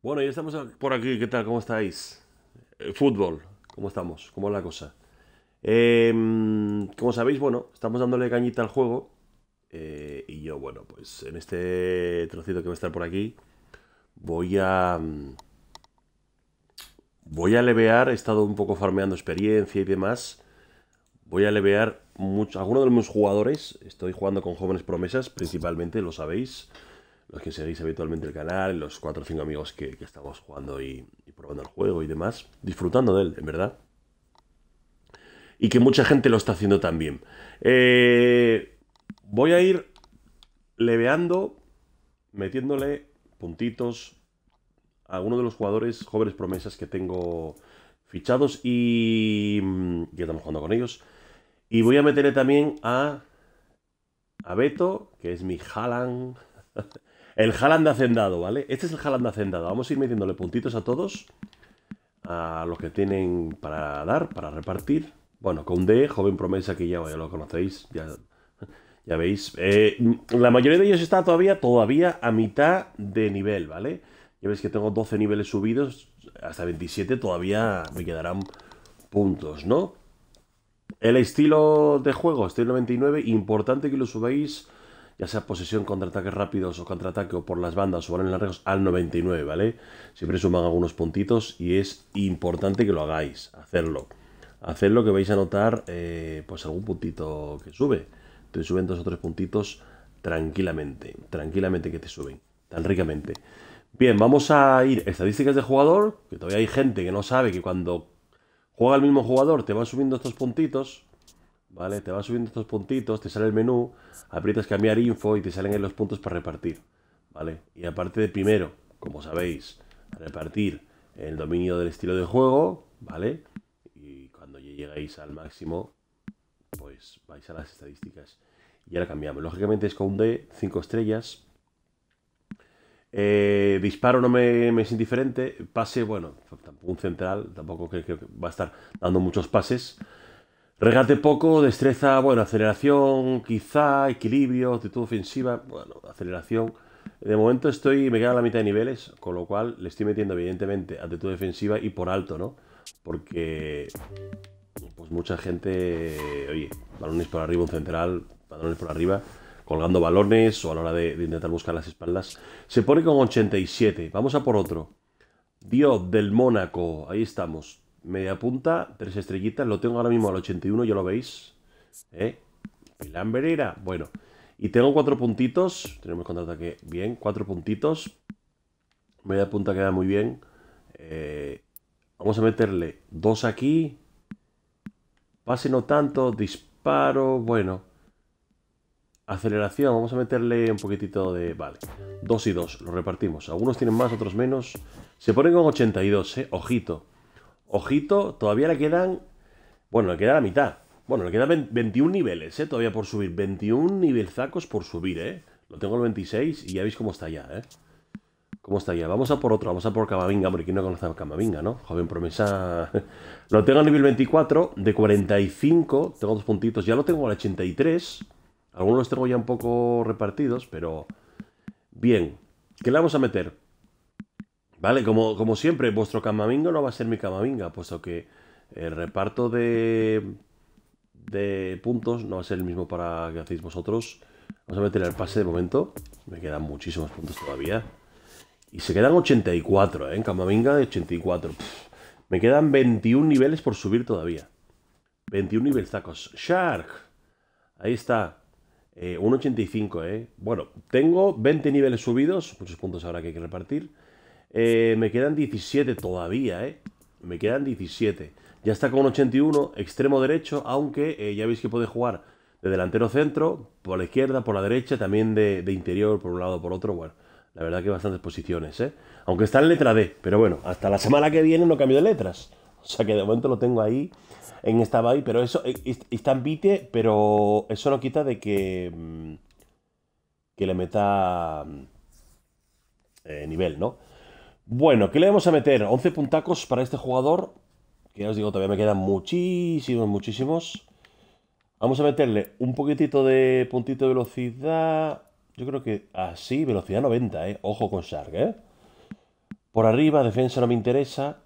Bueno, ya estamos por aquí. ¿Qué tal? ¿Cómo estáis? Eh, fútbol. ¿Cómo estamos? ¿Cómo es la cosa? Em, como sabéis, bueno, estamos dándole cañita al juego. Eh, y yo, bueno, pues en este trocito que va a estar por aquí, voy a... Mm, voy a levear, he estado un poco farmeando experiencia y demás. Voy a levear mucho, algunos de mis jugadores. Estoy jugando con jóvenes promesas, principalmente, lo sabéis los que seguís habitualmente el canal, los 4 o 5 amigos que, estamos jugando y, probando el juego y demás, disfrutando de él, en verdad. Y que mucha gente lo está haciendo también. Eh, voy a ir leveando, metiéndole puntitos a uno de los jugadores jóvenes promesas que tengo fichados y que mm, estamos jugando con ellos. Y voy a meterle también a, a Beto, que es mi Halan El de hacendado, ¿vale? Este es el de hacendado. Vamos a ir metiéndole puntitos a todos. A los que tienen para dar, para repartir. Bueno, con D, joven promesa que ya, ya lo conocéis. Ya, ya veis. Eh, la mayoría de ellos está todavía, todavía a mitad de nivel, ¿vale? Ya veis que tengo 12 niveles subidos. Hasta 27 todavía me quedarán puntos, ¿no? El estilo de juego, estilo 99, importante que lo subáis ya sea posesión, contraataques rápidos o contraataque o por las bandas o las largos, al 99, ¿vale? Siempre suman algunos puntitos y es importante que lo hagáis, hacerlo. Hacerlo que vais a notar, eh, pues algún puntito que sube. Entonces suben dos o tres puntitos tranquilamente, tranquilamente que te suben, tan ricamente. Bien, vamos a ir estadísticas de jugador, que todavía hay gente que no sabe que cuando juega el mismo jugador te van subiendo estos puntitos, ¿vale? Te vas subiendo estos puntitos, te sale el menú, aprietas cambiar info y te salen los puntos para repartir, ¿vale? Y aparte de primero, como sabéis, repartir el dominio del estilo de juego, ¿vale? Y cuando llegáis al máximo, pues vais a las estadísticas. Y ahora cambiamos. Lógicamente es con un D, 5 estrellas. Eh, disparo no me, es indiferente. Pase, bueno, tampoco un central, tampoco creo que va a estar dando muchos pases. Regate poco, destreza, bueno, aceleración, quizá, equilibrio, actitud ofensiva, bueno, aceleración. De momento estoy, me queda la mitad de niveles, con lo cual le estoy metiendo evidentemente actitud defensiva y por alto, ¿no? Porque pues mucha gente, oye, balones por arriba, un central, balones por arriba, colgando balones o a la hora de, de intentar buscar las espaldas. Se pone con 87, vamos a por otro. Dios del Mónaco, ahí estamos media punta, tres estrellitas. Lo tengo ahora mismo al 81, ya lo veis. ¿Eh? Pilar Bueno. Y tengo cuatro puntitos. Tenemos aquí. bien. Cuatro puntitos. Media punta queda muy bien. Eh, vamos a meterle dos aquí. Pase no tanto. Disparo. Bueno. Aceleración. Vamos a meterle un poquitito de... Vale. Dos y dos. Lo repartimos. Algunos tienen más, otros menos. Se ponen con 82, ¿eh? Ojito. Ojito, todavía le quedan... Bueno, le queda la mitad. Bueno, le quedan 21 niveles, ¿eh? Todavía por subir. 21 nivelzacos por subir, ¿eh? Lo tengo el 26 y ya veis cómo está ya, ¿eh? ¿Cómo está ya? Vamos a por otro, vamos a por Camavinga, porque ¿quién no conoce a Camavinga, no? Joven promesa... lo tengo a nivel 24, de 45, tengo dos puntitos. Ya lo tengo al 83. Algunos los tengo ya un poco repartidos, pero... Bien. ¿Qué le vamos a meter? Vale, como, como siempre, vuestro camamingo no va a ser mi camaminga, puesto que el reparto de, de puntos no va a ser el mismo para que hacéis vosotros. Vamos a meter el pase de momento. Me quedan muchísimos puntos todavía. Y se quedan 84, ¿eh? En Camavinga de 84. me quedan 21 niveles por subir todavía. 21 niveles tacos. Shark. Ahí está. Eh, 1.85, ¿eh? Bueno, tengo 20 niveles subidos. Muchos puntos ahora que hay que repartir. Eh, me quedan 17 todavía, ¿eh? Me quedan 17. Ya está con 81, extremo derecho, aunque eh, ya veis que puede jugar de delantero centro, por la izquierda, por la derecha, también de, interior, por un lado, por otro. Bueno, la verdad que bastantes posiciones, ¿eh? Aunque está en letra D, pero bueno, hasta la semana que viene no cambio de letras. O sea que de momento lo tengo ahí en esta bay, pero eso eh, está en bite, pero eso no quita de que mm, que le meta mm, nivel, ¿no? Bueno, ¿qué le vamos a meter? 11 puntacos para este jugador. Que ya os digo, todavía me quedan muchísimos, muchísimos. Vamos a meterle un poquitito de puntito de velocidad. Yo creo que así, ah, velocidad 90, ¿eh? Ojo con Shark, ¿eh? Por arriba, defensa no me interesa.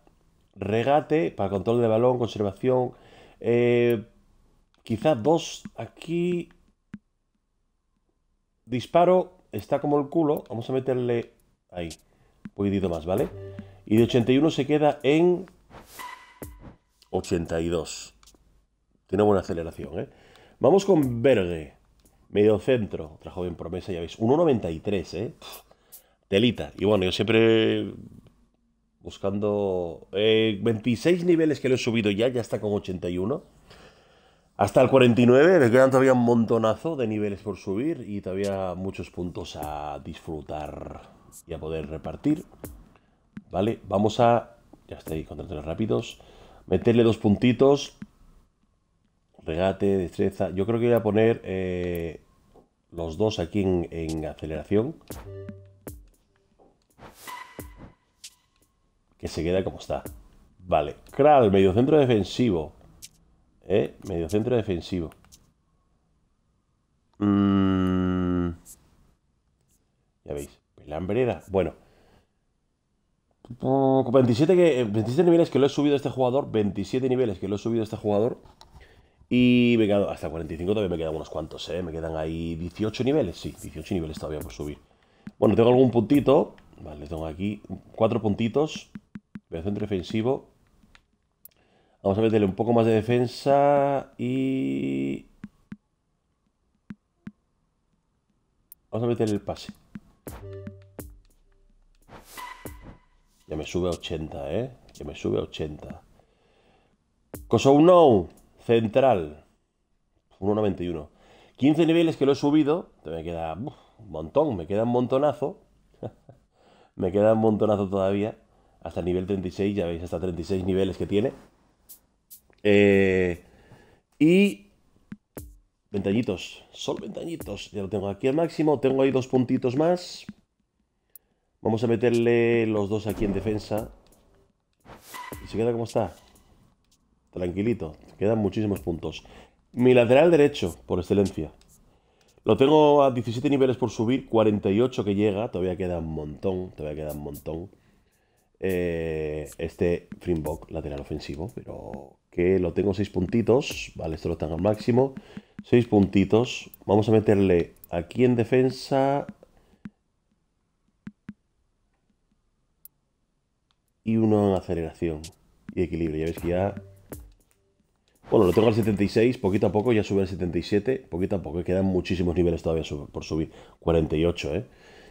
Regate para control de balón, conservación. Eh, quizá quizás dos aquí. Disparo, está como el culo. Vamos a meterle ahí poquitito más, ¿vale? Y de 81 se queda en 82. Tiene buena aceleración, ¿eh? Vamos con Berge. Medio centro, otra joven promesa, ya veis. 1.93, ¿eh? telita. Y bueno, yo siempre buscando 26 eh, niveles que le he subido ya, ya está con 81. Hasta el 49, le quedan todavía un montonazo de niveles por subir y todavía muchos puntos a disfrutar y a poder repartir. ¿Vale? Vamos a... Ya está ahí, tres rápidos. Meterle dos puntitos. Regate, destreza. Yo creo que voy a poner eh, los dos aquí en, aceleración. Que se queda como está. Vale. medio centro defensivo. ¿Eh? centro defensivo. Mmm... Ya veis. La Pelambreras. Bueno. 27, que, 27 niveles que lo he subido a este jugador. 27 niveles que lo he subido a este jugador. Y me quedo hasta 45 todavía me quedan unos cuantos, ¿eh? Me quedan ahí 18 niveles. Sí, 18 niveles todavía por subir. Bueno, tengo algún puntito. Vale, tengo aquí cuatro puntitos. Voy a centro defensivo. Vamos a meterle un poco más de defensa y... Vamos a meterle el pase. Ya me sube a 80, ¿eh? Ya me sube a 80. 1 central. 1.91. 15 niveles que lo he subido. Me queda un montón, me queda un montonazo. me queda un montonazo todavía. Hasta el nivel 36, ya veis, hasta 36 niveles que tiene. Eh, y Ventañitos, solo ventañitos. Ya lo tengo aquí al máximo. Tengo ahí dos puntitos más. Vamos a meterle los dos aquí en defensa. Y se queda como está. Tranquilito. Quedan muchísimos puntos. Mi lateral derecho, por excelencia. Lo tengo a 17 niveles por subir, 48 que llega. Todavía queda un montón. Todavía queda un montón. Eh, este Frimbok, lateral ofensivo. Pero que lo tengo 6 puntitos. Vale, esto lo tengo al máximo. 6 puntitos. Vamos a meterle aquí en defensa. Y uno en aceleración y equilibrio. Ya ves que ya... Bueno, lo tengo al 76, poquito a poco ya sube al 77, poquito a poco, eh, quedan muchísimos niveles todavía por subir, 48, ¿eh?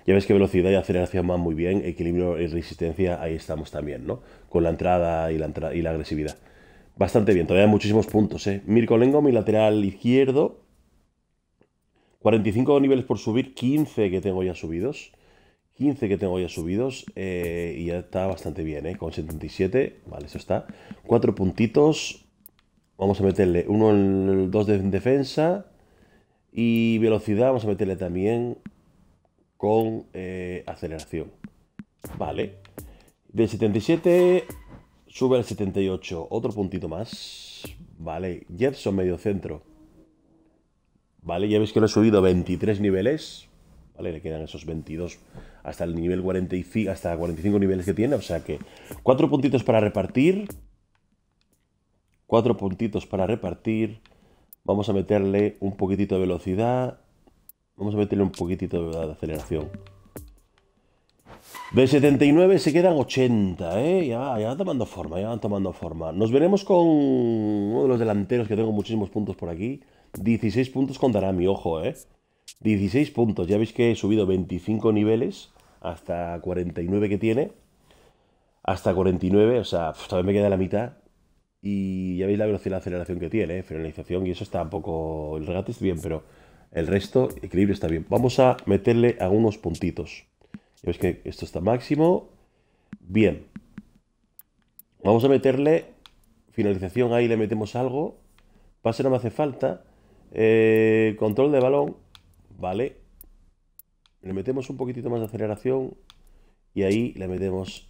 Ya ves que velocidad y aceleración van muy bien, equilibrio y resistencia, ahí estamos también, ¿no? Con la entrada y la, y la agresividad bastante bien. Todavía hay muchísimos puntos, ¿eh? Mirko Lengo, mi lateral izquierdo. 45 niveles por subir, 15 que tengo ya subidos. 15 que tengo ya subidos eh, y ya está bastante bien, ¿eh? Con 77, vale, eso está. cuatro puntitos. Vamos a meterle uno en 2 de defensa. Y velocidad vamos a meterle también con eh, aceleración. Vale. De 77 Sube al 78. Otro puntito más. Vale. Jetson, medio centro. Vale, ya veis que lo he subido 23 niveles. Vale, le quedan esos 22 hasta el nivel 45, hasta 45 niveles que tiene. O sea que cuatro puntitos para repartir. cuatro puntitos para repartir. Vamos a meterle un poquitito de velocidad. Vamos a meterle un poquitito de aceleración. De 79 se quedan 80, ¿eh? Ya, ya van tomando forma, ya van tomando forma. Nos veremos con uno de los delanteros que tengo muchísimos puntos por aquí. 16 puntos contará mi ojo, ¿eh? 16 puntos. Ya veis que he subido 25 niveles hasta 49 que tiene. Hasta 49, o sea, todavía me queda la mitad. Y ya veis la velocidad de aceleración que tiene, ¿eh? finalización, y eso está un poco... El regate está bien, pero el resto, equilibrio está bien. Vamos a meterle algunos puntitos que esto está máximo. Bien. Vamos a meterle finalización ahí, le metemos algo. Pase no me hace falta. Eh, control de balón. Vale. Le metemos un poquitito más de aceleración. Y ahí le metemos...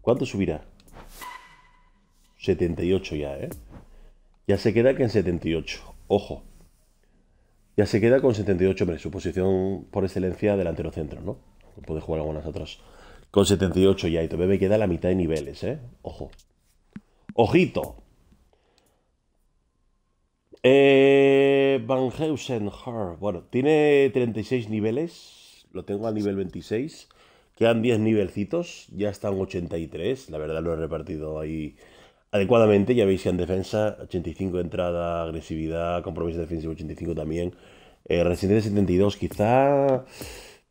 ¿Cuánto subirá? 78 ya, ¿eh? Ya se queda que en 78. Ojo. Ya se queda con 78, hombre, su posición por excelencia delantero centro, ¿no? Puede jugar algunas otras. Con 78 ya, y todavía me queda la mitad de niveles, ¿eh? Ojo. ¡Ojito! Eh, Van Heusenhar. Bueno, tiene 36 niveles. Lo tengo al nivel 26. Quedan 10 nivelcitos. Ya están 83. La verdad lo he repartido ahí adecuadamente. Ya veis que en defensa 85 entrada, agresividad, compromiso defensivo 85 también. Eh, Resident 72 quizá...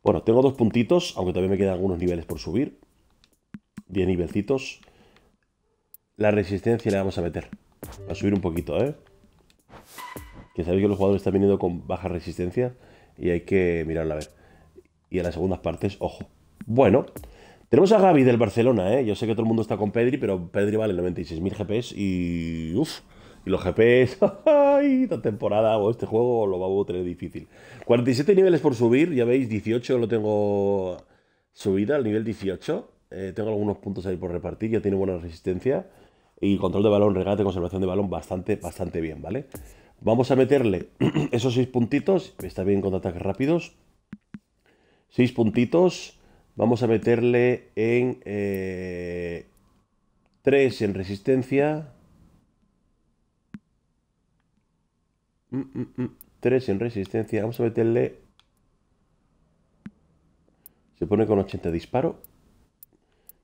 Bueno, tengo dos puntitos, aunque también me quedan algunos niveles por subir. diez nivelcitos. La resistencia la vamos a meter. a subir un poquito, ¿eh? Que sabéis que los jugadores están viniendo con baja resistencia y hay que mirarla a ver. Y en las segundas partes, ojo. Bueno, tenemos a Gaby del Barcelona, ¿eh? Yo sé que todo el mundo está con Pedri, pero Pedri vale 96.000 GPS y... Uf, y los GPs, ¡ay! Esta temporada o este juego lo va a tener difícil. 47 niveles por subir, ya veis, 18 lo tengo subida al nivel 18. Eh, tengo algunos puntos ahí por repartir, ya tiene buena resistencia. Y control de balón, regate, conservación de balón, bastante, bastante bien, ¿vale? Vamos a meterle esos 6 puntitos. Está bien con ataques rápidos. 6 puntitos. Vamos a meterle en 3 eh, en resistencia. 3 mm, mm, mm. en resistencia. Vamos a meterle. Se pone con 80 disparo.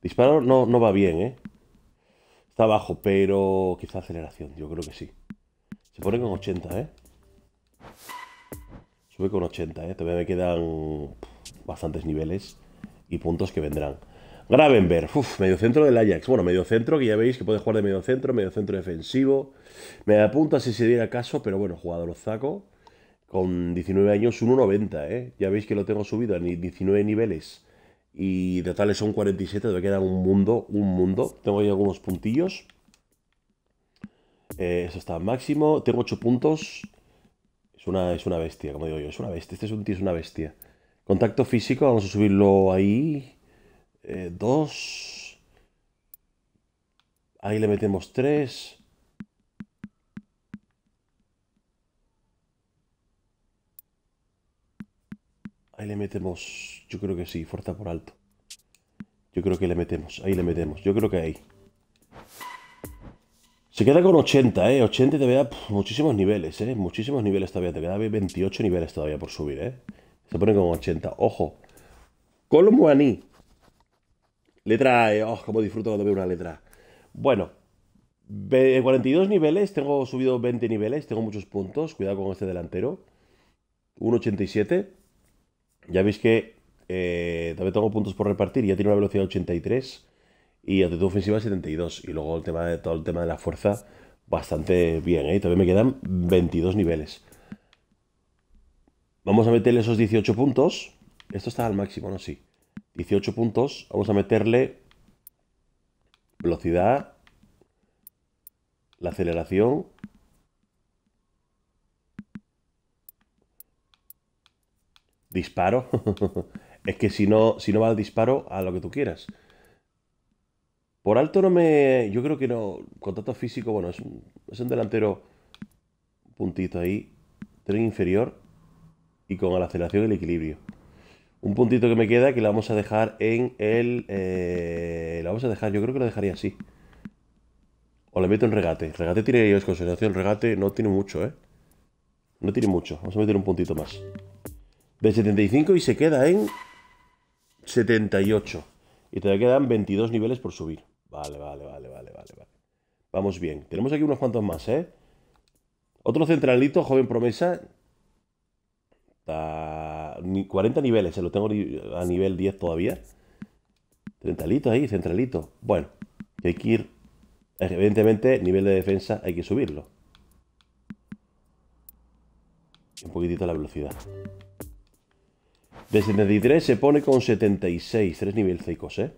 Disparo no, no va bien, ¿eh? Está bajo, pero quizá aceleración, yo creo que sí. Se pone con 80, ¿eh? Sube con 80, ¿eh? Todavía me quedan bastantes niveles y puntos que vendrán. Gravenberg, uff, centro del Ajax. Bueno, medio centro, que ya veis que puede jugar de medio centro Medio centro defensivo. Me apunta si se diera caso, pero bueno, jugador zaco. Con 19 años, 1.90, ¿eh? Ya veis que lo tengo subido a 19 niveles. Y de tales son 47, te queda un mundo, un mundo. Tengo ahí algunos puntillos. Eh, eso está máximo. Tengo 8 puntos. Es una, es una bestia, como digo yo. Es una bestia. Este es un tío, es una bestia. Contacto físico, vamos a subirlo ahí eh, dos. Ahí le metemos tres. Ahí le metemos, yo creo que sí, fuerza por alto. Yo creo que le metemos, ahí le metemos, yo creo que ahí. Se queda con 80, ¿eh? 80 te vea muchísimos niveles, ¿eh? Muchísimos niveles todavía, te queda 28 niveles todavía por subir, ¿eh? Se pone con 80, ojo. Colmo Letra E, oh, cómo disfruto cuando veo una letra. Bueno, 42 niveles, tengo subido 20 niveles, tengo muchos puntos, cuidado con este delantero. 1.87. Ya veis que eh, también tengo puntos por repartir, ya tiene una velocidad de 83 y actitud ofensiva 72. Y luego el tema de todo el tema de la fuerza, bastante bien, ¿eh? Todavía me quedan 22 niveles. Vamos a meterle esos 18 puntos. Esto está al máximo, ¿no? Sí. 18 puntos. Vamos a meterle velocidad, la aceleración. Disparo. es que si no, si no va al disparo, a lo que tú quieras. Por alto no me... Yo creo que no... Contacto físico, bueno, es un, es un delantero... Puntito ahí. Tren inferior. Y con la aceleración el equilibrio un puntito que me queda que la vamos a dejar en el... Eh, la vamos a dejar, yo creo que lo dejaría así. O le meto en regate. Regate tiene es consideración. Regate no tiene mucho, ¿eh? No tiene mucho. Vamos a meter un puntito más. De 75 y se queda en 78. Y todavía quedan 22 niveles por subir. Vale, vale, vale, vale, vale. vale. Vamos bien. Tenemos aquí unos cuantos más, ¿eh? Otro centralito, joven promesa. 40 niveles, se lo tengo a nivel 10 todavía. 30 litros ahí, centralito Bueno, hay que ir. Evidentemente, nivel de defensa hay que subirlo. Un poquitito la velocidad. De 73 se pone con 76. Tres nivel ceicos, ¿eh?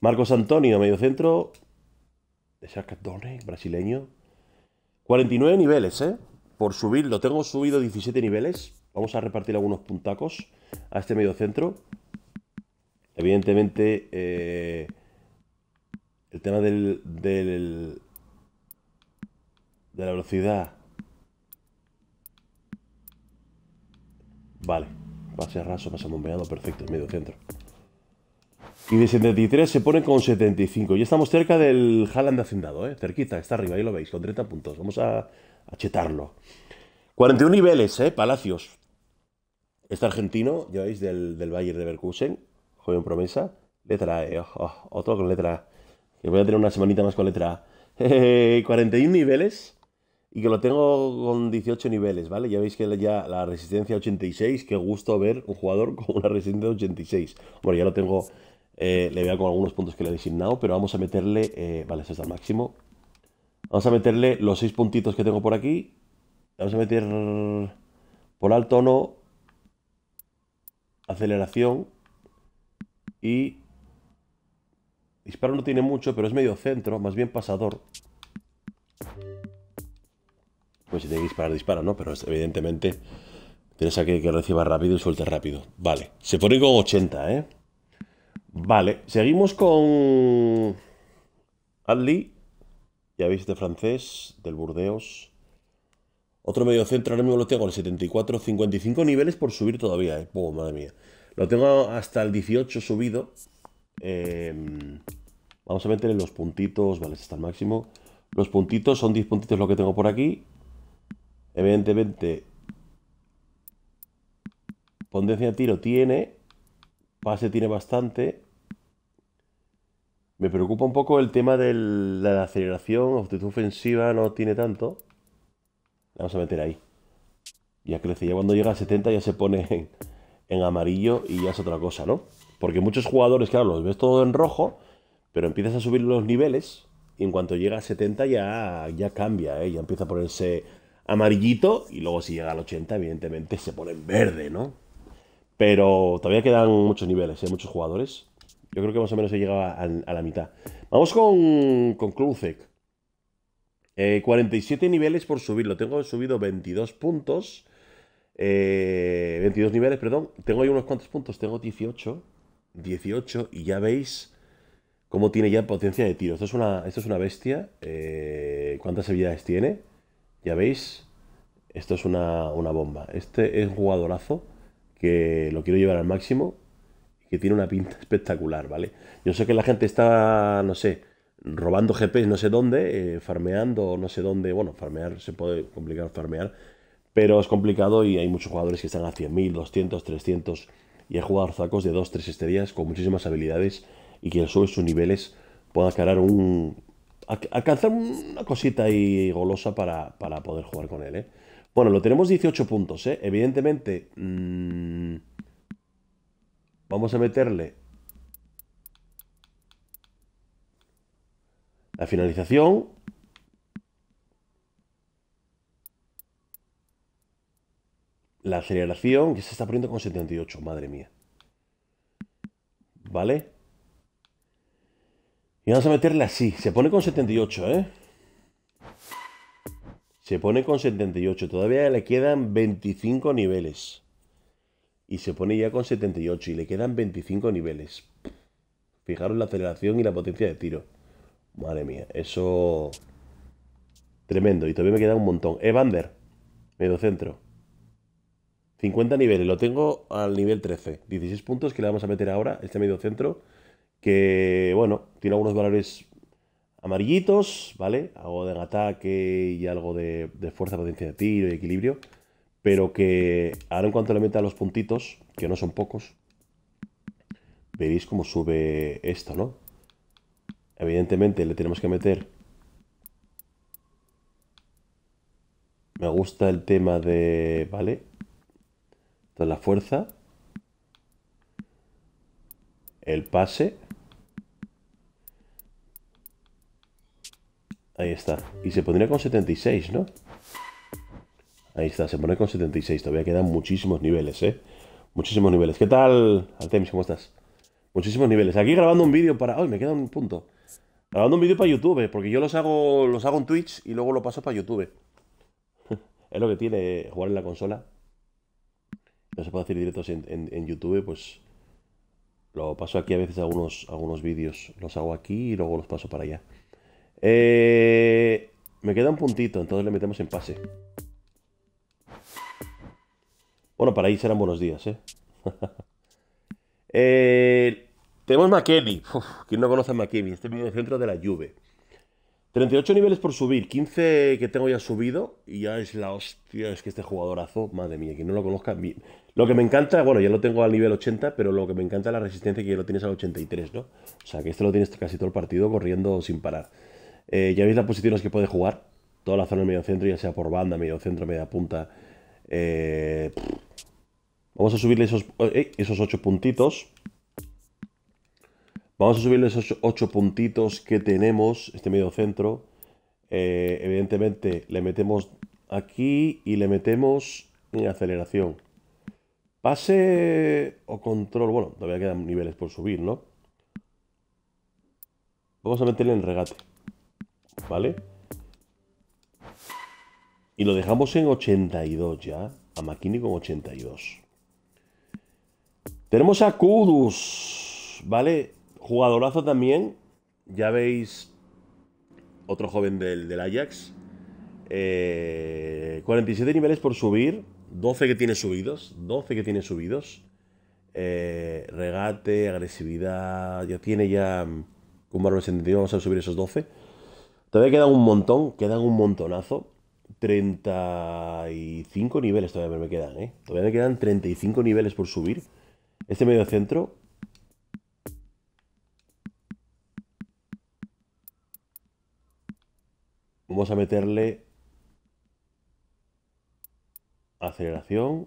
Marcos Antonio, medio centro. De Sarkatone, brasileño. 49 niveles, ¿eh? Por subirlo. Tengo subido 17 niveles. Vamos a repartir algunos puntacos a este medio centro. Evidentemente, eh, el tema del, de la velocidad. Vale, pase raso, pase bombeado, perfecto, el medio centro. Y de 73 se pone con 75. Y estamos cerca del Haaland hacendado, ¿eh? cerquita, está arriba, ahí lo veis, con 30 puntos. Vamos a, a chetarlo. 41 niveles, ¿eh? Palacios. Este argentino, ya veis, del, del Bayern de Berkusen, joven promesa, letra E, oh, oh, otro con letra A. Que voy a tener una semanita más con letra A. 41 eh, niveles y que lo tengo con 18 niveles, ¿vale? Ya veis que ya la resistencia 86, qué gusto ver un jugador con una resistencia 86. Bueno, ya lo tengo, eh, le a con algunos puntos que le he designado, pero vamos a meterle, eh, vale, eso es al máximo. Vamos a meterle los 6 puntitos que tengo por aquí. Vamos a meter por alto no, aceleración y disparo no tiene mucho, pero es medio centro, más bien pasador. Pues si tiene que disparar, dispara, ¿no? Pero evidentemente tienes aquí que reciba rápido y suelte rápido. Vale, se pone con 80, ¿eh? Vale, seguimos con Adli. Ya veis, de este francés, del Burdeos. Otro medio centro, ahora mismo lo tengo en 74, 55 niveles por subir todavía, ¿eh? madre mía. Lo tengo hasta el 18 subido. Em, vamos a meter en los puntitos, vale, está al máximo. Los puntitos son 10 puntitos lo que tengo por aquí. Evidentemente, Pondencia de tiro tiene. Pase tiene bastante. Me preocupa un poco el tema de la aceleración. Actitud ofensiva no tiene tanto vamos a meter ahí. Ya crece. Ya cuando llega a 70 ya se pone en, amarillo y ya es otra cosa, ¿no? Porque muchos jugadores, claro, los ves todo en rojo, pero empiezas a subir los niveles y en cuanto llega a 70 ya, ya cambia, ¿eh? Ya empieza a ponerse amarillito y luego si llega al 80 evidentemente se pone en verde, ¿no? Pero todavía quedan muchos niveles, ¿eh? muchos jugadores. Yo creo que más o menos he llegado a, la mitad. Vamos con, con eh, 47 niveles por subirlo, tengo subido 22 puntos. Eh, 22 niveles, perdón. Tengo ahí unos cuantos puntos, tengo 18. 18 y ya veis cómo tiene ya potencia de tiro. Esto es una, esto es una bestia. Eh, ¿Cuántas habilidades tiene? Ya veis. Esto es una, una bomba. Este es un jugadorazo que lo quiero llevar al máximo. Que tiene una pinta espectacular, ¿vale? Yo sé que la gente está, no sé, robando GPS no sé dónde, eh, farmeando no sé dónde, bueno, farmear se puede complicar farmear, pero es complicado y hay muchos jugadores que están a 100.000, 200, 300 y he jugado sacos de 2, 3 estrellas con muchísimas habilidades y que sube sus niveles pueda un alcanzar una cosita ahí golosa para, para poder jugar con él, eh. Bueno, lo tenemos 18 puntos, eh. Evidentemente, mm, vamos a meterle La finalización. La aceleración, que se está poniendo con 78, madre mía. ¿Vale? Y vamos a meterle así. Se pone con 78, ¿eh? Se pone con 78. Todavía le quedan 25 niveles. Y se pone ya con 78. Y le quedan 25 niveles. Fijaros la aceleración y la potencia de tiro. Madre mía, eso... Tremendo, y todavía me queda un montón. Evander, medio centro. 50 niveles, lo tengo al nivel 13. 16 puntos que le vamos a meter ahora, este medio centro. Que, bueno, tiene algunos valores amarillitos, ¿vale? Algo de ataque y algo de, fuerza, potencia de tiro y equilibrio. Pero que ahora en cuanto le meta los puntitos, que no son pocos, veréis cómo sube esto, ¿no? Evidentemente le tenemos que meter... Me gusta el tema de... Vale. toda la fuerza. El pase. Ahí está. Y se pondría con 76, ¿no? Ahí está, se pone con 76. Todavía quedan muchísimos niveles, ¿eh? Muchísimos niveles. ¿Qué tal, Artemis? ¿Cómo estás? Muchísimos niveles. Aquí grabando un vídeo para. ¡Ay, me queda un punto! Grabando un vídeo para YouTube, porque yo los hago, los hago en Twitch y luego lo paso para YouTube. es lo que tiene jugar en la consola. No se puede hacer directos en, YouTube, pues. Lo paso aquí a veces algunos, algunos vídeos. Los hago aquí y luego los paso para allá. Eh, me queda un puntito, entonces le metemos en pase. Bueno, para ahí serán buenos días, ¿eh? eh tenemos McKenny ¿Quién no conoce a McKenny Este medio centro de la Juve. 38 niveles por subir, 15 que tengo ya subido y ya es la hostia, es que este jugadorazo, madre mía, quien no lo conozca, lo que me encanta, bueno, ya lo tengo al nivel 80, pero lo que me encanta es la resistencia que ya lo tienes al 83, ¿no? O sea, que este lo tienes casi todo el partido corriendo sin parar. Eh, ya veis las posiciones que puede jugar, toda la zona del medio centro, ya sea por banda, medio centro, media punta. Eh, vamos a subirle esos, eh, esos 8 puntitos. Vamos a subirle esos 8 puntitos que tenemos, este medio centro. Eh, evidentemente le metemos aquí y le metemos en aceleración. Pase o control. Bueno, todavía quedan niveles por subir, ¿no? Vamos a meterle en regate. ¿Vale? Y lo dejamos en 82 ya. A Makini con 82. Tenemos a Kudus. ¿Vale? Jugadorazo también. Ya veis otro joven del, Ajax. 47 eh, niveles por subir. 12 que tiene subidos. 12 que tiene subidos. Eh, regate, agresividad. Ya tiene ya mm, con Marvel Vamos a subir esos 12. Todavía quedan un montón. Quedan un montonazo. 35 niveles todavía me quedan, ¿eh? Todavía me quedan 35 niveles por subir. Este medio centro Vamos a meterle aceleración,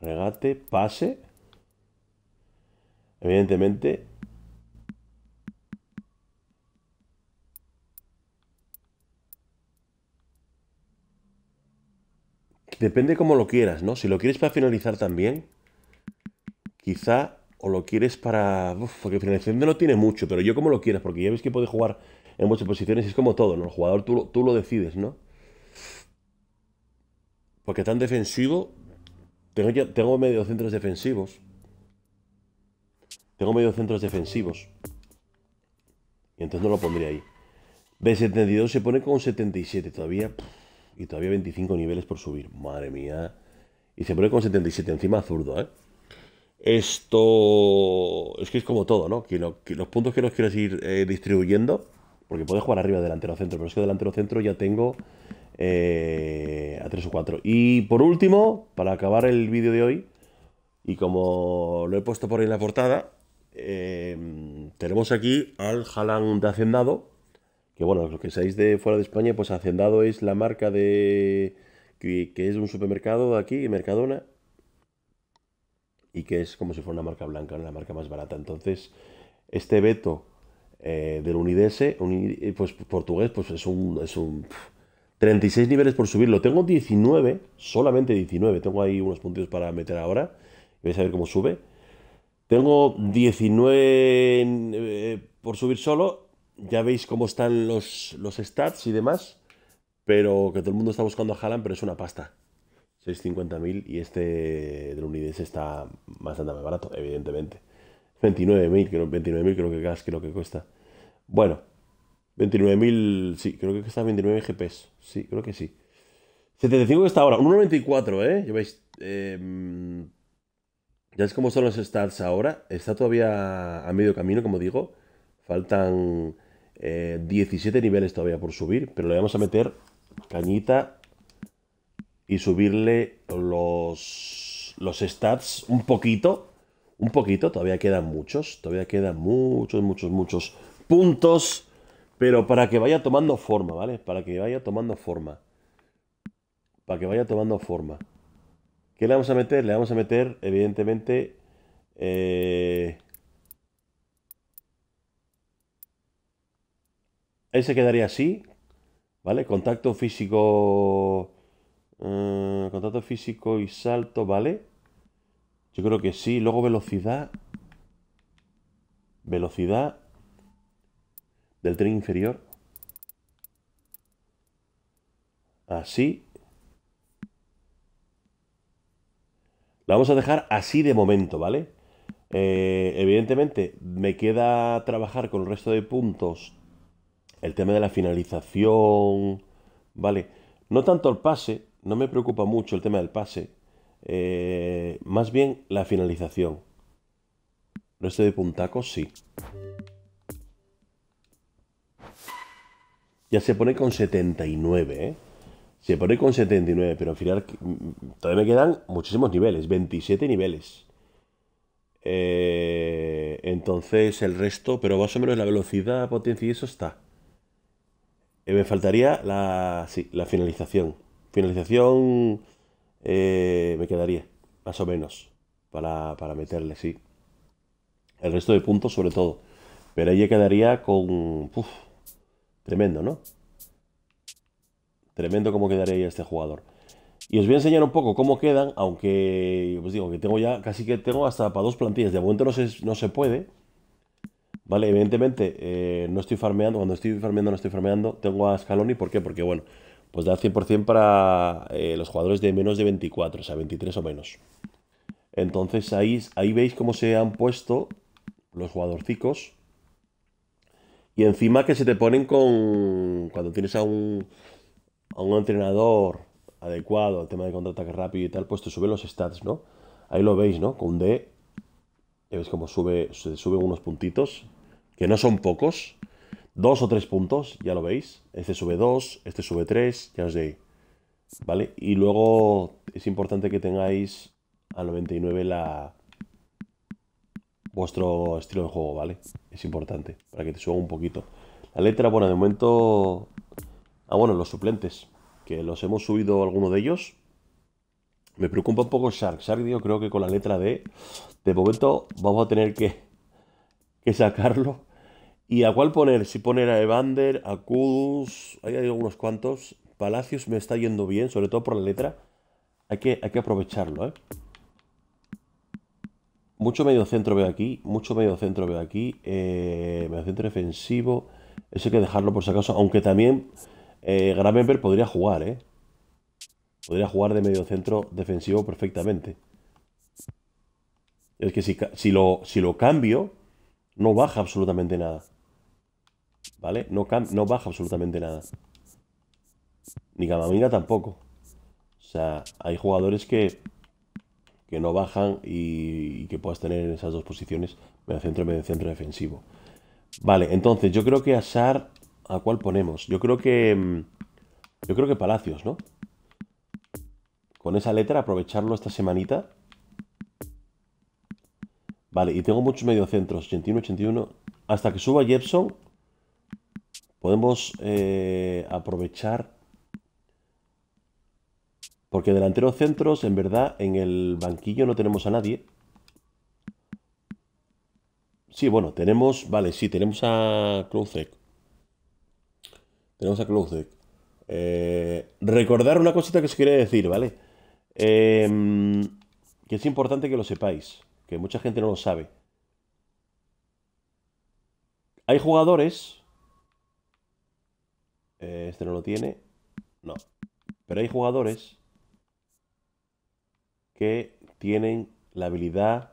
regate, pase. Evidentemente, depende cómo lo quieras, ¿no? Si lo quieres para finalizar también, quizá, o lo quieres para... Uf, porque finalización no tiene mucho, pero yo como lo quieras, porque ya veis que puede jugar en muchas posiciones. Es como todo, ¿no? El jugador tú, tú lo decides, ¿no? Porque tan defensivo, tengo, tengo medio centros defensivos. Tengo medio centros defensivos. Y entonces no lo pondría ahí. B72 se pone con 77 todavía. Y todavía 25 niveles por subir. Madre mía. Y se pone con 77 encima zurdo, ¿eh? Esto es que es como todo, ¿no? Que, los puntos que nos quieras ir eh, distribuyendo porque puede jugar arriba delantero centro, pero es que delantero centro ya tengo eh, a 3 o 4. Y por último, para acabar el vídeo de hoy, y como lo he puesto por ahí en la portada, eh, tenemos aquí al Jalan de Hacendado, que bueno, los que seáis de fuera de España, pues Hacendado es la marca de que, es un supermercado de aquí, Mercadona, y que es como si fuera una marca blanca, la marca más barata. Entonces, este Beto eh, del Unidese, eh, pues portugués, pues es un, es un 36 niveles por subirlo. Tengo 19, solamente 19. Tengo ahí unos puntos para meter ahora. Vais a ver cómo sube. Tengo 19 eh, por subir solo. Ya veis cómo están los, los stats y demás. Pero que todo el mundo está buscando a Haaland, pero es una pasta. 650.000 y este del Unides está bastante más barato, evidentemente. 29.000, creo, 29.000 creo que gas creo que cuesta. Bueno, 29.000, sí, creo que está 29 GPs. Sí, creo que sí. 75 que está ahora, 1.94, ¿eh? Ya Eh, ya es como son los stats ahora. Está todavía a medio camino, como digo. Faltan 17 eh, niveles todavía por subir, pero le vamos a meter cañita y subirle los, los stats un poquito. Un poquito, todavía quedan muchos. Todavía quedan muchos, muchos, muchos puntos, pero para que vaya tomando forma, ¿vale? Para que vaya tomando forma. Para que vaya tomando forma. ¿Qué le vamos a meter? Le vamos a meter, evidentemente, eh... quedaría así, ¿vale? Contacto físico... Eh, contacto físico y salto, ¿vale? Yo creo que sí. Luego velocidad. Velocidad del tren inferior. Así. La vamos a dejar así de momento, ¿vale? Eh, evidentemente, me queda trabajar con el resto de puntos el tema de la finalización, ¿vale? No tanto el pase, no me preocupa mucho el tema del pase, eh, más bien la finalización. Resto de puntacos, sí. Ya se pone con 79, ¿eh? Se pone con 79, pero al final mm, todavía me quedan muchísimos niveles, 27 niveles. Eh, entonces el resto, pero más o menos la velocidad, potencia y eso está. Eh, me faltaría la, sí, la finalización. Finalización eh, me quedaría, más o menos, para, para meterle, sí. El resto de puntos sobre todo. Pero ahí ya quedaría con... Tremendo, ¿no? Tremendo cómo quedaría este jugador. Y os voy a enseñar un poco cómo quedan, aunque os pues digo que tengo ya, casi que tengo hasta para dos plantillas. De momento no se, no se puede. Vale, evidentemente eh, no estoy farmeando, cuando estoy farmeando no estoy farmeando. Tengo a Scaloni, ¿por qué? Porque bueno, pues da 100% para eh, los jugadores de menos de 24, o sea, 23 o menos. Entonces ahí, ahí veis cómo se han puesto los jugadorcicos y encima que se te ponen con. Cuando tienes a un, a un entrenador adecuado el tema de contraataque rápido y tal, pues te suben los stats, ¿no? Ahí lo veis, ¿no? Con D. Ya veis cómo sube, se suben unos puntitos, que no son pocos. Dos o tres puntos, ya lo veis. Este sube dos, este sube tres, ya os ahí. ¿Vale? Y luego es importante que tengáis al 99 la, vuestro estilo de juego, ¿vale? Es importante, para que te suba un poquito. La letra, bueno, de momento... Ah, bueno, los suplentes, que los hemos subido Algunos de ellos. Me preocupa un poco Shark. Shark, yo creo que con la letra D, de momento vamos a tener que, que sacarlo. ¿Y a cuál poner? Si poner a Evander, a Kudus, hay algunos cuantos. Palacios me está yendo bien, sobre todo por la letra. Hay que, hay que aprovecharlo, ¿eh? Mucho medio centro veo aquí, mucho medio centro veo aquí. Eh, medio centro defensivo. Eso hay que dejarlo por si acaso. Aunque también eh, podría jugar, ¿eh? Podría jugar de medio centro defensivo perfectamente. Es que si, si, lo, si lo cambio, no baja absolutamente nada. ¿Vale? No, no baja absolutamente nada. Ni Camavinga tampoco. O sea, hay jugadores que que no bajan y, que puedas tener en esas dos posiciones, medio centro y medio centro defensivo. Vale, entonces yo creo que a Sar, ¿a cuál ponemos? Yo creo que. Mm, yo creo que Palacios, ¿no? Con esa letra aprovecharlo esta semanita. Vale, y tengo muchos mediocentros, 81, 81. Hasta que suba Jepson, podemos eh, aprovechar porque delanteros centros, en verdad, en el banquillo no tenemos a nadie. Sí, bueno, tenemos... Vale, sí, tenemos a Closec, Tenemos a Closec. Eh, recordar una cosita que os quiere decir, ¿vale? Em, que es importante que lo sepáis, que mucha gente no lo sabe. Hay jugadores... Eh, este no lo tiene. No. Pero hay jugadores que tienen la habilidad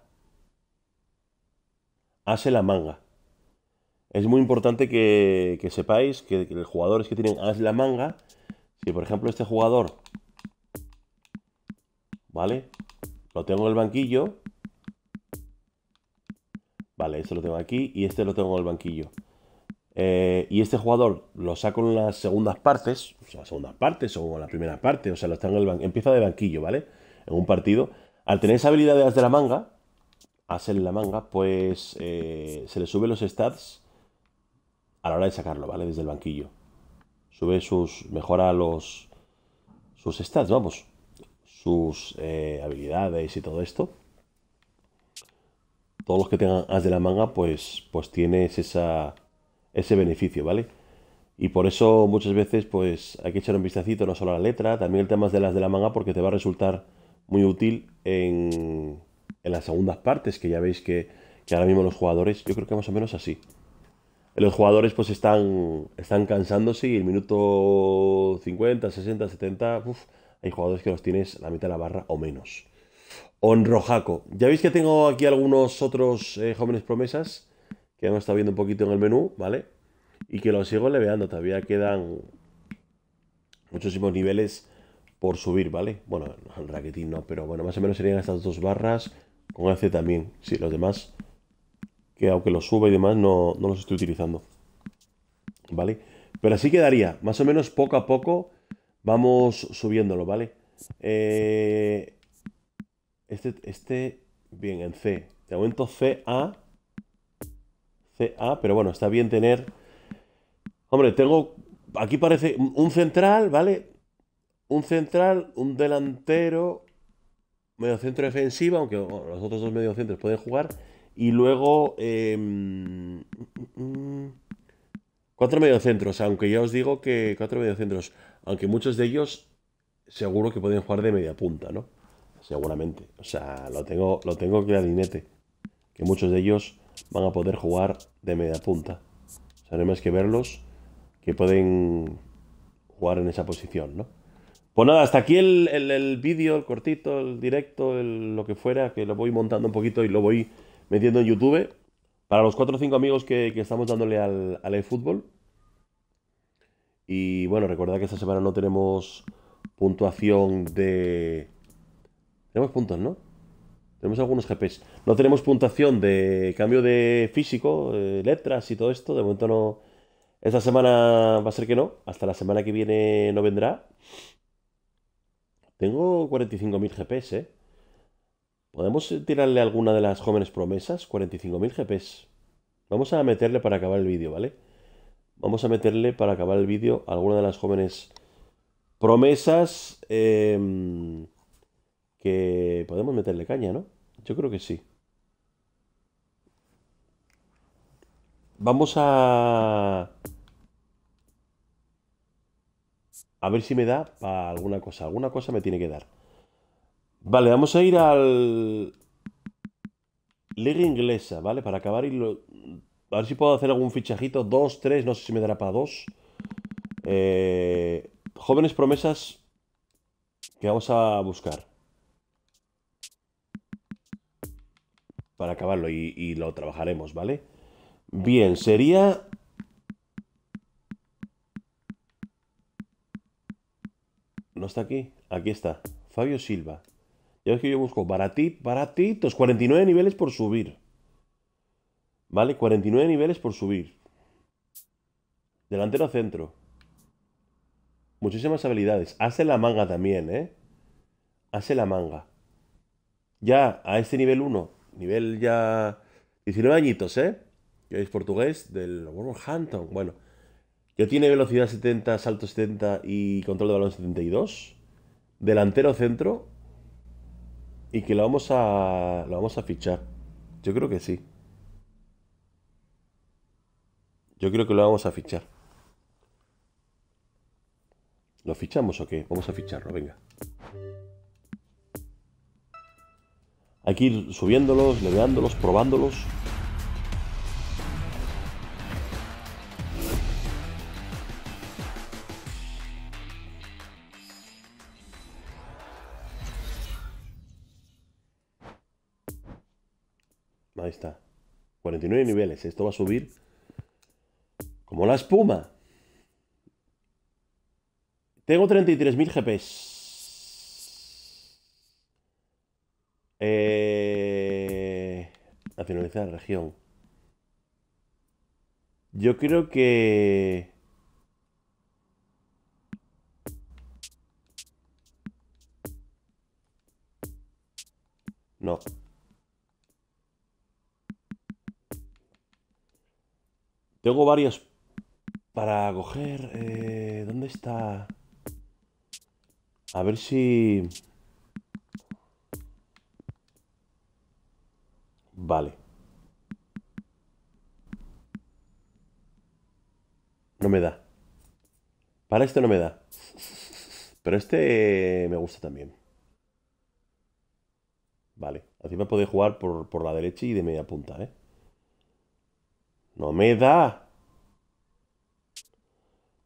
hace la manga. Es muy importante que, sepáis que, los jugadores que tienen hace la manga, si por ejemplo este jugador, ¿vale? Lo tengo en el banquillo. Vale, este lo tengo aquí y este lo tengo en el banquillo. Eh, y este jugador lo saco en las segundas partes, o sea, las segundas partes o en la primera parte, o sea, lo tengo en el banquillo, empieza de banquillo, ¿vale? en un partido, al tener esa habilidad de as de la manga, as en la manga, pues eh, se le suben los stats a la hora de sacarlo, ¿vale? Desde el banquillo. Sube sus. mejora los. sus stats, vamos. Sus eh, habilidades y todo esto. Todos los que tengan as de la manga, pues, pues tienes esa, ese beneficio, ¿vale? Y por eso muchas veces pues hay que echar un vistacito no solo a la letra, también el tema de las de la manga porque te va a resultar muy útil en, en las segundas partes, que ya veis que, ahora mismo los jugadores, yo creo que más o menos así. Los jugadores pues están, están cansándose y el minuto 50, 60, 70, hay jugadores que los tienes la mitad de la barra o menos. Onrojaco. Ya veis que tengo aquí algunos otros eh, jóvenes promesas que hemos estado viendo un poquito en el menú, ¿vale? Y que los sigo leveando. Todavía quedan muchísimos niveles por subir, ¿vale? Bueno, el raquetín no, pero bueno, más o menos serían estas dos barras con AC también. Sí, los demás, que aunque los suba y demás, no, los estoy utilizando. ¿Vale? Pero así quedaría, más o menos poco a poco vamos subiéndolo, ¿vale? Eh, este, este, bien, en C. De momento CA, CA, pero bueno, está bien tener... Hombre, tengo... Aquí parece un central, ¿vale? un central, un delantero, medio centro defensivo, aunque los otros dos mediocentros pueden jugar, y luego em, cuatro cuatro mediocentros, aunque ya os digo que cuatro mediocentros, aunque muchos de ellos seguro que pueden jugar de media punta, ¿no? Seguramente, o sea, lo tengo, lo tengo clarinete, que muchos de ellos van a poder jugar de media punta. O sea, no hay más que verlos que pueden jugar en esa posición, ¿no? Pues nada, hasta aquí el, vídeo, el cortito, el directo, lo que fuera, que lo voy montando un poquito y lo voy metiendo en YouTube. Para los 4 o 5 amigos que, estamos dándole al, al eFootball. Y bueno, recordad que esta semana no tenemos puntuación de... Tenemos puntos, ¿no? Tenemos algunos GPs. No tenemos puntuación de cambio de físico, eh, letras y todo esto. De momento no... Esta semana va a ser que no. Hasta la semana que viene no vendrá. Tengo 45.000 GPS. ¿eh? ¿Podemos tirarle alguna de las jóvenes promesas? 45.000 GPS. Vamos a meterle para acabar el vídeo, ¿vale? Vamos a meterle para acabar el vídeo alguna de las jóvenes promesas em, que podemos meterle caña, ¿no? Yo creo que sí. Vamos a... A ver si me da para alguna cosa. Alguna cosa me tiene que dar. Vale, vamos a ir al... Liga inglesa, ¿vale? Para acabar y lo... A ver si puedo hacer algún fichajito. Dos, tres, no sé si me dará para dos. Eh, jóvenes promesas que vamos a buscar. Para acabarlo y lo trabajaremos, ¿vale? Bien, sería ¿No está aquí? Aquí está. Fabio Silva. Ya ves que yo busco baratitos. 49 niveles por subir. ¿Vale? 49 niveles por subir. Delantero centro. Muchísimas habilidades. Hace la manga también, ¿eh? Hace la manga. Ya a este nivel 1. Nivel ya... 19 añitos, ¿eh? Que es portugués del Wolverhampton. Bueno, que tiene velocidad 70, salto 70 y control de balón 72. Delantero centro. Y que lo vamos a, lo vamos a fichar. Yo creo que sí. Yo creo que lo vamos a fichar. ¿Lo fichamos o qué? Vamos a ficharlo, venga. Aquí ir subiéndolos, leveándolos, probándolos. está. 49 niveles. Esto va a subir como la espuma. Tengo 33.000 GPs. Eh... Nacionalizar región. Yo creo que... No. Tengo varios para coger. Eh, ¿Dónde está? A ver si... Vale. No me da. Para este no me da. Pero este me gusta también. Vale. Así me podéis jugar por, por la derecha y de media punta, ¿eh? No me da.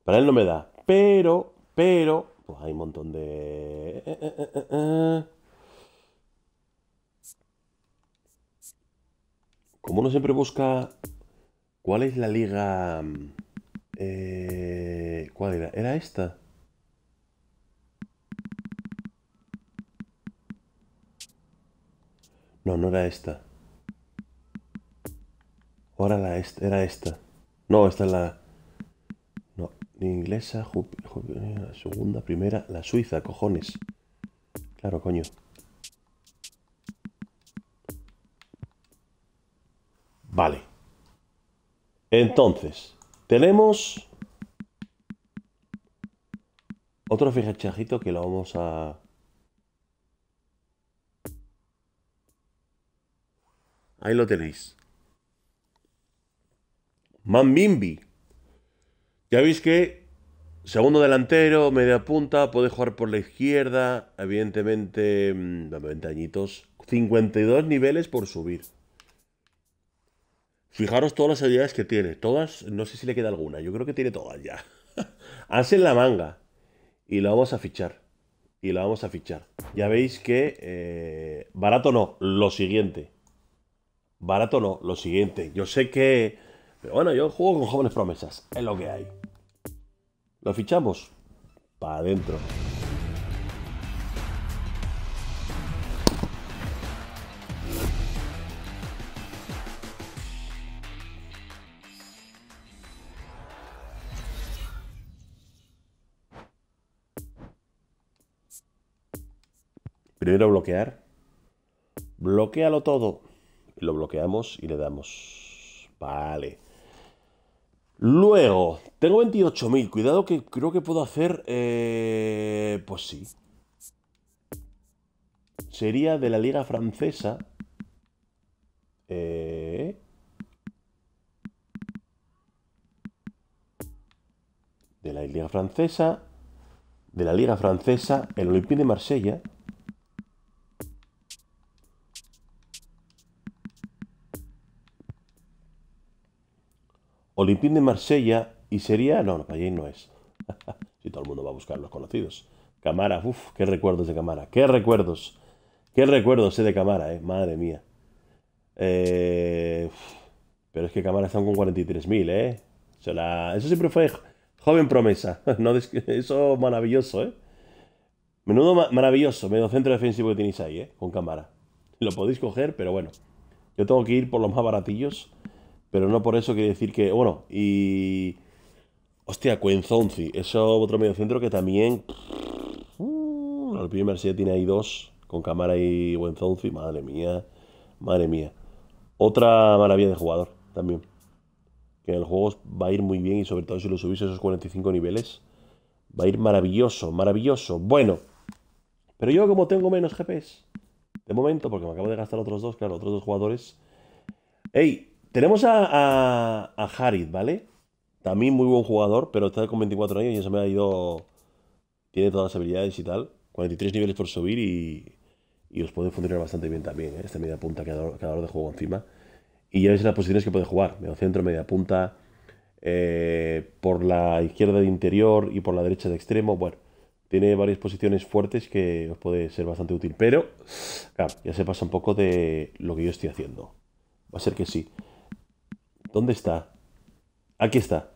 Para él no me da. Pero, pero, pues hay un montón de... Como uno siempre busca cuál es la liga... Eh, ¿Cuál era? ¿Era esta? No, no era esta. Ahora la era esta. No, esta es la... No, inglesa, la eh, segunda, primera, la suiza, cojones. Claro, coño. Vale. Entonces, tenemos otro fichajito que lo vamos a... Ahí lo tenéis. Mambimbi. Ya veis que segundo delantero, media punta, puede jugar por la izquierda, evidentemente, 52 mm, niveles por subir. Fijaros todas las habilidades que tiene, todas, no sé si le queda alguna, yo creo que tiene todas ya. Hace en la manga y la vamos a fichar. Y la vamos a fichar. Ya veis que eh, barato no, lo siguiente. Barato no, lo siguiente. Yo sé que bueno, yo juego con jóvenes promesas, es lo que hay. ¿Lo fichamos? Para adentro. Primero bloquear. Bloquealo todo. lo bloqueamos y le damos. Vale. Luego, tengo 28.000. Cuidado que creo que puedo hacer... Eh, pues sí. Sería de la liga francesa. Eh. de la liga francesa. De la liga francesa, el Olympique de Marsella. Olympique de Marsella y sería. No, no, Payet no es. si todo el mundo va a buscar los conocidos. Camara, uff, qué recuerdos de Camara, qué recuerdos. Qué recuerdos eh, de Camara, eh, madre mía. Eh, pero es que Camara están con 43.000, eh. eso siempre fue joven promesa. no, eso maravilloso, eh. Menudo maravilloso, medio centro defensivo que tenéis ahí, eh, con Camara. Lo podéis coger, pero bueno. Yo tengo que ir por los más baratillos. Pero no por eso quiere decir que. Bueno, y. Hostia, Quenzonzi. Eso otro medio centro que también. Uh, el primer Mercedes tiene ahí dos. Con Camara y Quenzonzi. Madre mía. Madre mía. Otra maravilla de jugador también. Que en el juego va a ir muy bien y sobre todo si lo subís a esos 45 niveles. Va a ir maravilloso, maravilloso. Bueno. Pero yo como tengo menos GPS. De momento, porque me acabo de gastar otros dos, claro, otros dos jugadores. ¡Ey! Tenemos a, a, Harid, ¿vale? También muy buen jugador, pero está con 24 años y eso me ha ido... Tiene todas las habilidades y tal. 43 niveles por subir y, y os puede funcionar bastante bien también. ¿eh? Esta media punta, que ha de juego encima. Y ya veis las posiciones que puede jugar. Medio centro, media punta, eh, por la izquierda de interior y por la derecha de extremo. Bueno, tiene varias posiciones fuertes que os puede ser bastante útil. Pero, claro, ya se pasa un poco de lo que yo estoy haciendo. Va a ser que sí. ¿Dónde está? Aquí está.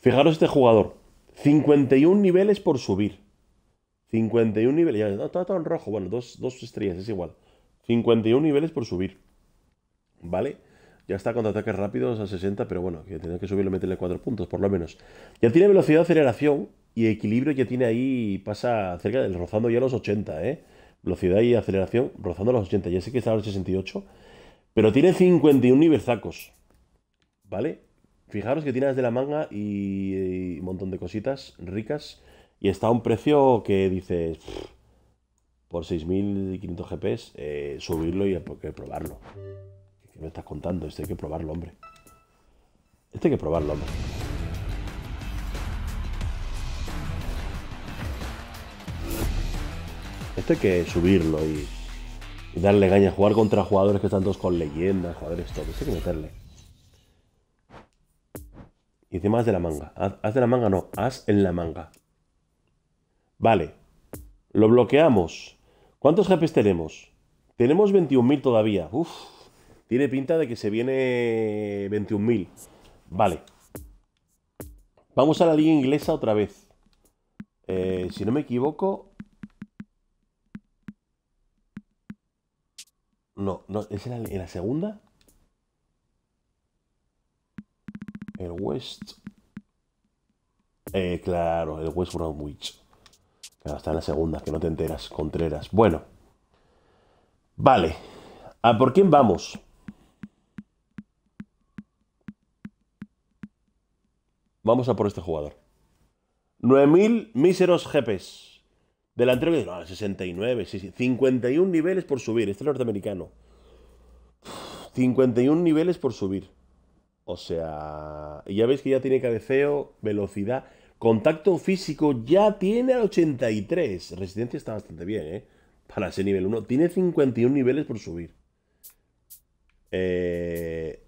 Fijaros este jugador. 51 niveles por subir. 51 niveles. Ya, está todo en rojo. Bueno, dos, estrellas, es igual. 51 niveles por subir. ¿Vale? Ya está contra ataques rápidos a 60, pero bueno, que tiene que subirlo y meterle 4 puntos, por lo menos. Ya tiene velocidad de aceleración y equilibrio que tiene ahí. Pasa cerca del rozando ya los 80, ¿eh? Velocidad y aceleración rozando los 80. Ya sé que está a los 68 pero tiene 51 niversacos. ¿Vale? Fijaros que tiene de la manga y, un montón de cositas ricas. Y está a un precio que dices. Por 6.500 GPs, eh, subirlo y probarlo. ¿Qué me estás contando? Este hay que probarlo, hombre. Este hay que probarlo, hombre. Este hay que subirlo y y darle gaña, jugar contra jugadores que están todos con leyendas, jugadores todos, hay que meterle. Y encima haz de la manga. Haz, de la manga, no, haz en la manga. Vale. Lo bloqueamos. ¿Cuántos jefes tenemos? Tenemos 21.000 todavía. Uf. Tiene pinta de que se viene 21.000. Vale. Vamos a la liga inglesa otra vez. Eh, si no me equivoco, No, no, ¿es en la, segunda? El West. Eh, claro, el West Bromwich. Claro, está en la segunda, que no te enteras, Contreras. Bueno. Vale. ¿A por quién vamos? Vamos a por este jugador. 9.000 míseros GPs. Delantero que dice, no, 69, 51 niveles por subir. Este es norteamericano. 51 niveles por subir. O sea, ya veis que ya tiene cabeceo, velocidad, contacto físico, ya tiene al 83. Resistencia está bastante bien, ¿eh? Para ese nivel 1. Tiene 51 niveles por subir. Eh,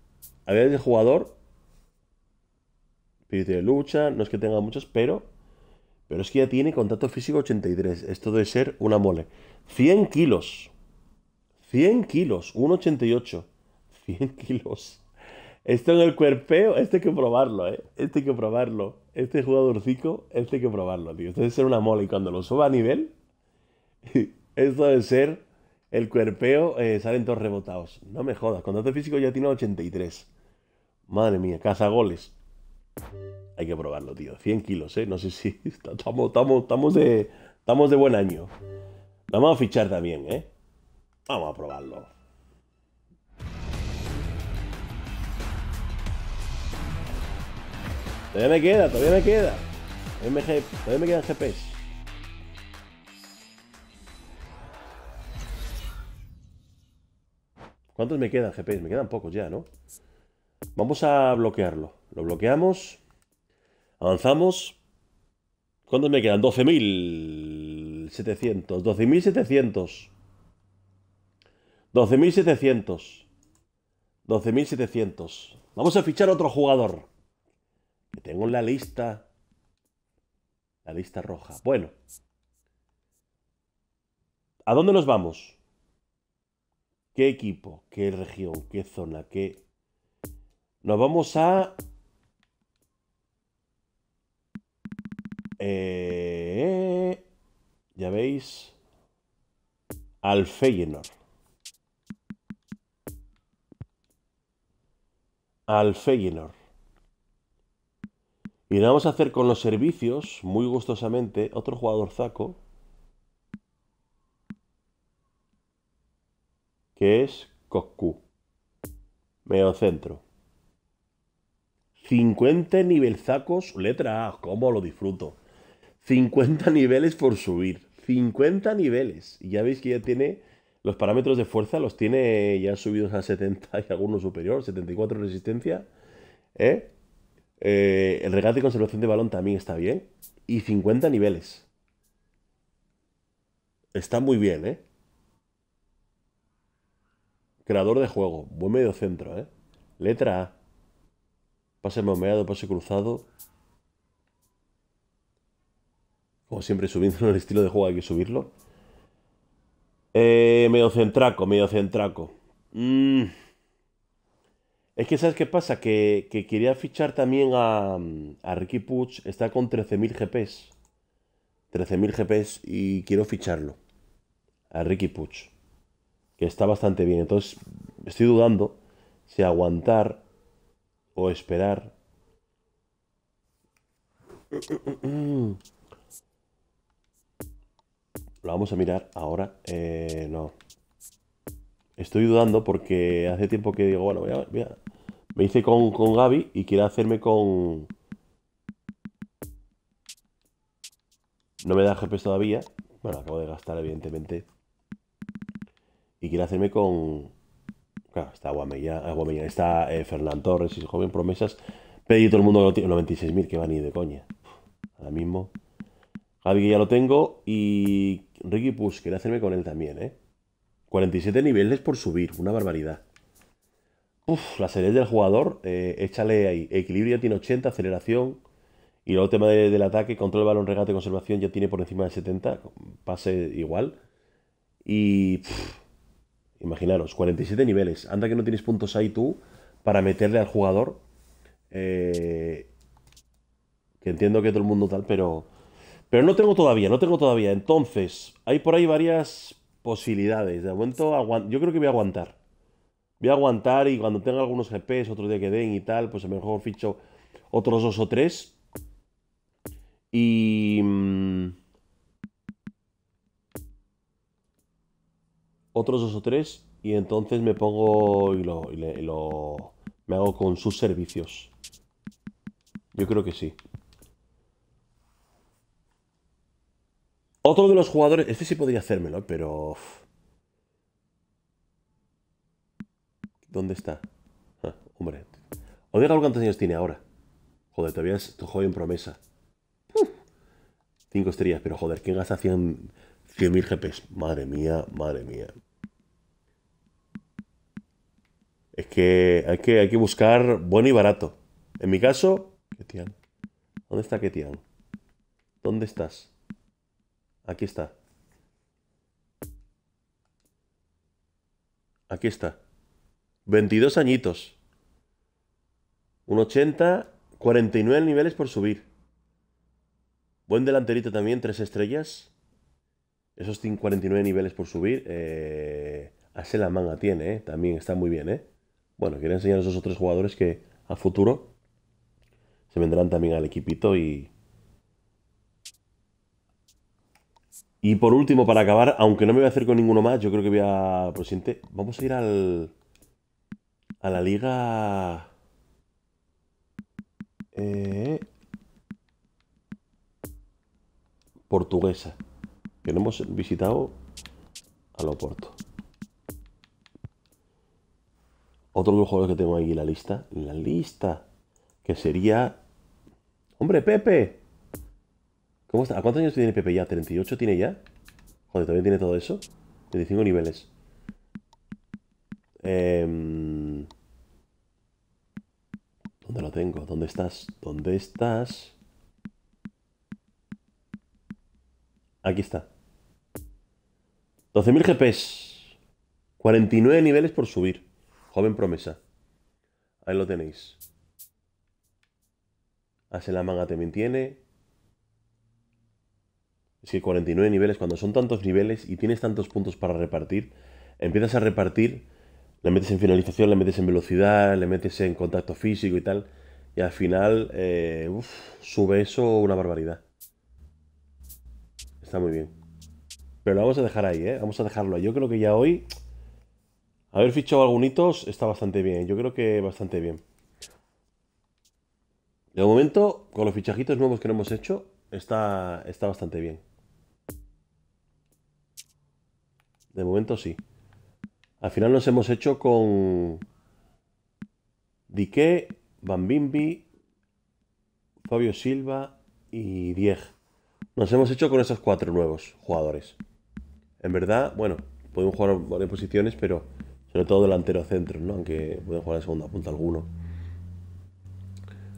a ver, el jugador. Espíritu de lucha, no es que tenga muchos, pero pero es que ya tiene contacto físico 83. Esto debe ser una mole. 100 kilos. 100 kilos. 1,88. 100 kilos. Esto en el cuerpeo, este hay que probarlo, ¿eh? Este hay que probarlo. Este jugadorcico, este hay que probarlo, tío. Esto debe ser una mole. Y cuando lo suba a nivel, esto debe ser el cuerpeo, eh, salen todos rebotados. No me jodas. Contacto físico ya tiene 83. Madre mía, cazagoles. goles. Hay que probarlo, tío. 100 kilos, ¿eh? No sé si estamos, de, estamos de buen año. vamos a fichar también, ¿eh? Vamos a probarlo. Todavía me queda, todavía me queda. todavía me quedan GPS. ¿Cuántos me quedan GPS? Me quedan pocos ya, ¿no? Vamos a bloquearlo. Lo bloqueamos. Avanzamos. ¿Cuántos me quedan? 12.700. 12.700. 12.700. 12.700. Vamos a fichar otro jugador. Que tengo en la lista. La lista roja. Bueno. ¿A dónde nos vamos? ¿Qué equipo? ¿Qué región? ¿Qué zona? ¿Qué...? Nos vamos a Eh, ya veis. Al Feyenoord. Al Y vamos a hacer con los servicios, muy gustosamente, otro jugador zaco. Que es Coscu. Medio centro. 50 nivel zacos, letra A. ¿Cómo lo disfruto? 50 niveles por subir. 50 niveles. Y ya veis que ya tiene los parámetros de fuerza, los tiene ya subidos a 70 y algunos superior, 74 resistencia. ¿eh? ¿eh? el regate y conservación de balón también está bien. Y 50 niveles. Está muy bien, ¿eh? Creador de juego, buen medio centro, ¿eh? Letra A. Pase bombeado pase cruzado, o siempre, subiendo el estilo de juego hay que subirlo. Eh, medio centraco, medio centraco. Mm. Es que, ¿sabes qué pasa? Que, quería fichar también a, a Ricky Puch. Está con 13.000 GPs. 13.000 GPs y quiero ficharlo. A Ricky Puch. Que está bastante bien. Entonces, estoy dudando si aguantar o esperar. Mm. Lo vamos a mirar ahora. Eh, no. Estoy dudando porque hace tiempo que digo, bueno, voy a, me hice con, con Gaby y quiero hacerme con... No me da GPS todavía. Bueno, acabo de gastar, evidentemente. Y quiero hacerme con... Claro, está Guamella, está eh, Fernán Torres y Joven Promesas. Pedí todo el mundo lo tiene. 96.000, que va ni de coña. Ahora mismo. Gaby ya lo tengo y Ricky Push, quería hacerme con él también, ¿eh? 47 niveles por subir, una barbaridad. Uf, la serie del jugador, eh, échale ahí. Equilibrio ya tiene 80, aceleración. Y luego el tema del ataque, control, balón, regate, conservación, ya tiene por encima de 70. Pase igual. Y. imaginaros, 47 niveles. Anda que no tienes puntos ahí tú para meterle al jugador. Eh, que entiendo que todo el mundo tal, pero. Pero no tengo todavía, no tengo todavía. Entonces, hay por ahí varias posibilidades. De momento, yo creo que voy a aguantar. Voy a aguantar y cuando tenga algunos GPs, otro día que den y tal, pues a lo mejor ficho otros dos o tres. Y... Mm, otros dos o tres y entonces me pongo y lo, y lo me hago con sus servicios. Yo creo que sí. Otro de los jugadores, este sí podría hacérmelo, pero... ¿Dónde está? Ah, hombre. Odio algo cuántos años tiene ahora. Joder, todavía es tu en promesa. Cinco estrellas, pero joder, ¿quién gasta 100.000 mil GPs? Madre mía, madre mía. Es que hay, que hay que buscar bueno y barato. En mi caso, ¿Dónde está Ketian? ¿Dónde estás? Aquí está. Aquí está. 22 añitos. Un 80, 49 niveles por subir. Buen delanterito también, tres estrellas. Esos 49 niveles por subir. Hace eh, la manga tiene, eh, también está muy bien. Eh. Bueno, quiero enseñar a esos otros jugadores que a futuro se vendrán también al equipito y, Y por último, para acabar, aunque no me voy a hacer con ninguno más, yo creo que voy a. Por vamos a ir al. A la liga. Eh, portuguesa. Que no hemos visitado a Loporto. Otro de los juegos que tengo ahí en la lista. En la lista. Que sería. ¡Hombre, Pepe! ¿Cómo está? ¿A cuántos años tiene PP ya? ¿38 tiene ya? Joder, ¿también tiene todo eso? 25 niveles. Em, ¿Dónde lo tengo? ¿Dónde estás? ¿Dónde estás? Aquí está. 12.000 GPs. 49 niveles por subir. Joven promesa. Ahí lo tenéis. Hace la manga también tiene. Es que 49 niveles, cuando son tantos niveles y tienes tantos puntos para repartir, empiezas a repartir, le metes en finalización, le metes en velocidad, le metes en contacto físico y tal, y al final eh, uff sube eso una barbaridad. Está muy bien. Pero lo vamos a dejar ahí, ¿eh? Vamos a dejarlo. ahí, Yo creo que ya hoy haber fichado algunos está bastante bien. ¿eh? Yo creo que bastante bien. De momento, con los fichajitos nuevos que no hemos hecho, está, está bastante bien. De momento sí. Al final nos hemos hecho con Dique, Bambimbi, Fabio Silva y Dieg. Nos hemos hecho con esos cuatro nuevos jugadores. En verdad, bueno, podemos jugar en varias posiciones, pero sobre todo delantero centro, ¿no? Aunque pueden jugar en segunda punta alguno.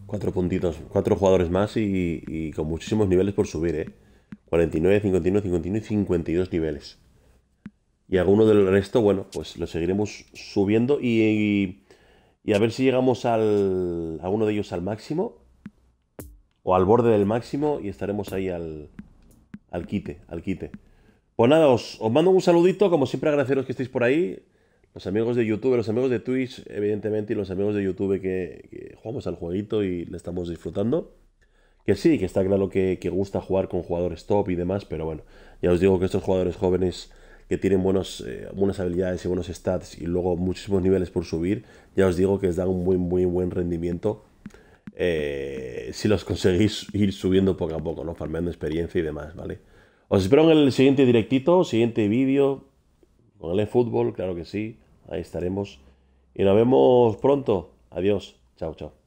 Cuatro puntitos, cuatro jugadores más y, y con muchísimos niveles por subir, ¿eh? 49, 51, 51 y 52 niveles. Y alguno del resto, bueno, pues lo seguiremos subiendo y, y, a ver si llegamos al, a de ellos al máximo o al borde del máximo y estaremos ahí al, al quite, al quite. Pues nada, os, mando un saludito, como siempre agradeceros que estéis por ahí, los amigos de YouTube, los amigos de Twitch, evidentemente, y los amigos de YouTube que, jugamos al jueguito y le estamos disfrutando. Que sí, que está claro que, que gusta jugar con jugadores top y demás, pero bueno, ya os digo que estos jugadores jóvenes que tienen buenos, eh, buenas habilidades y buenos stats y luego muchísimos niveles por subir, ya os digo que os dan un muy, muy buen rendimiento eh, si los conseguís ir subiendo poco a poco, ¿no? Farmeando experiencia y demás, ¿vale? Os espero en el siguiente directito, siguiente vídeo, con el fútbol, claro que sí, ahí estaremos. Y nos vemos pronto. Adiós, chao, chao.